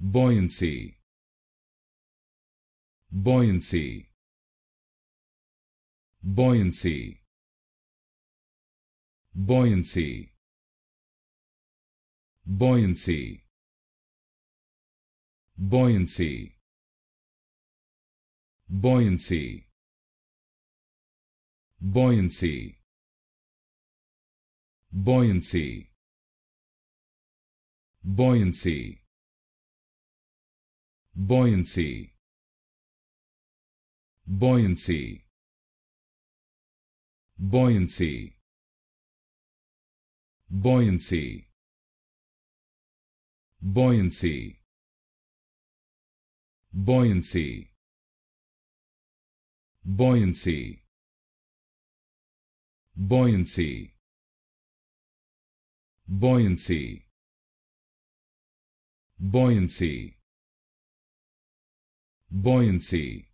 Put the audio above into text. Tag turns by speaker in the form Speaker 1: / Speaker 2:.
Speaker 1: buoyancy buoyancy buoyancy buoyancy buoyancy buoyancy buoyancy buoyancy buoyancy buoyancy buoyancy buoyancy buoyancy buoyancy buoyancy buoyancy buoyancy buoyancy buoyancy buoyancy buoyancy